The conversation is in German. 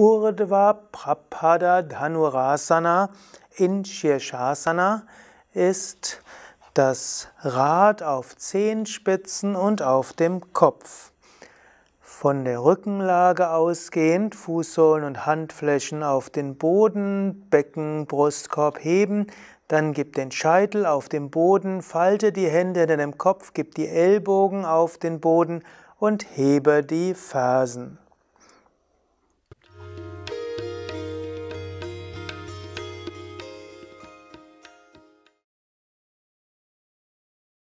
Urdhva Prapada Dhanurasana in Shirshasana ist das Rad auf Zehenspitzen und auf dem Kopf. Von der Rückenlage ausgehend, Fußsohlen und Handflächen auf den Boden, Becken, Brustkorb heben, dann gib den Scheitel auf den Boden, falte die Hände hinter dem Kopf, gib die Ellbogen auf den Boden und hebe die Fersen.